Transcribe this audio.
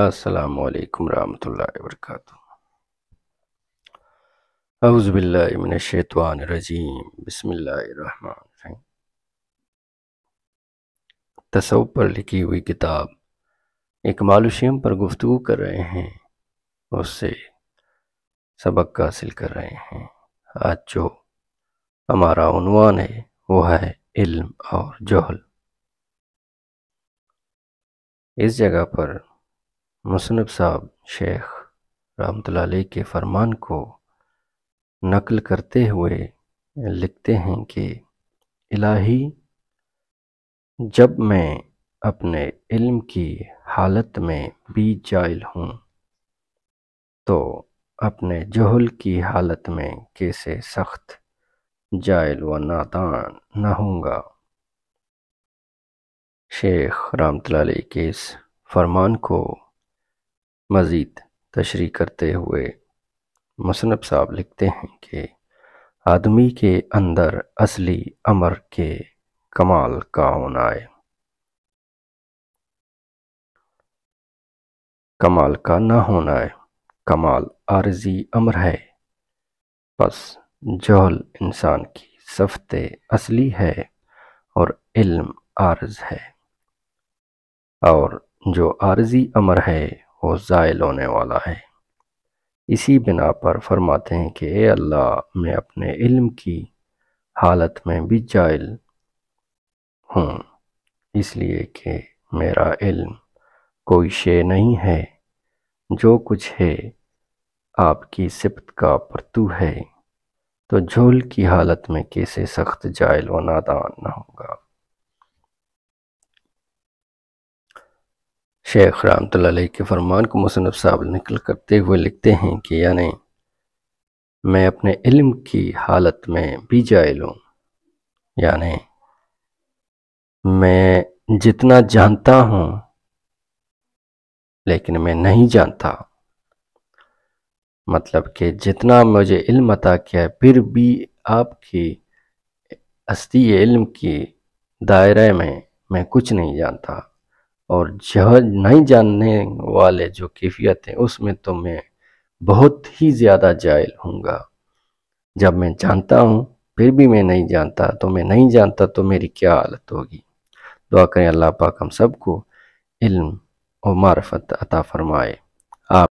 असलकम वरहमल वर्क अज़बिल्लिनशैतवानरजीम बसमीम तसव पर लिखी हुई किताब एक इकमालुशीम पर गुफ्तु कर रहे हैं उससे सबक हासिल कर रहे हैं आज जो हमारा उनवान है वो है इल्म और जहल इस जगह पर मुसनफ़ साहब शेख रामतल के फरमान को नकल करते हुए लिखते हैं कि इलाही जब मैं अपने इल्म की हालत में भी जायल हूँ तो अपने जहल की हालत में कैसे सख्त जायल व नादान न होंगा शेख रामतल के इस फरमान को मज़ीद तशरी करते हुए मुसनब साहब लिखते हैं कि आदमी के अंदर असली अमर के कमाल का होना है कमाल का ना होना है कमाल आरजी अमर है बस जहल इंसान की सफ़ते असली है और इल्म आरज है और जो आरजी अमर है को ज़ायल होने वाला है इसी बिना पर फरमाते हैं कि ए अल्लाह मैं अपने इल्म की हालत में भी जायल हूँ इसलिए कि मेरा इल्म कोई शे नहीं है जो कुछ है आपकी सिपत का परतु है तो झोल की हालत में कैसे सख्त जायल व नादान ना होगा शेख रामत के फरमान को मुसनफ़ साहब निकल करते हुए लिखते हैं कि यानी मैं अपने इल्म की हालत में भी जाए लूँ यानि मैं जितना जानता हूँ लेकिन मैं नहीं जानता मतलब कि जितना मुझे इल्म अता किया है फिर भी आपकी हस्ती इल्म की दायरे में मैं कुछ नहीं जानता और जह नहीं जानने वाले जो कैफियत हैं उसमें तो मैं बहुत ही ज़्यादा जायल हूँगा जब मैं जानता हूँ फिर भी मैं नहीं जानता तो मैं नहीं जानता तो मेरी क्या हालत होगी दुआ करें अल्लाह पाक हम सबको इल्म और मार्फत अता फरमाए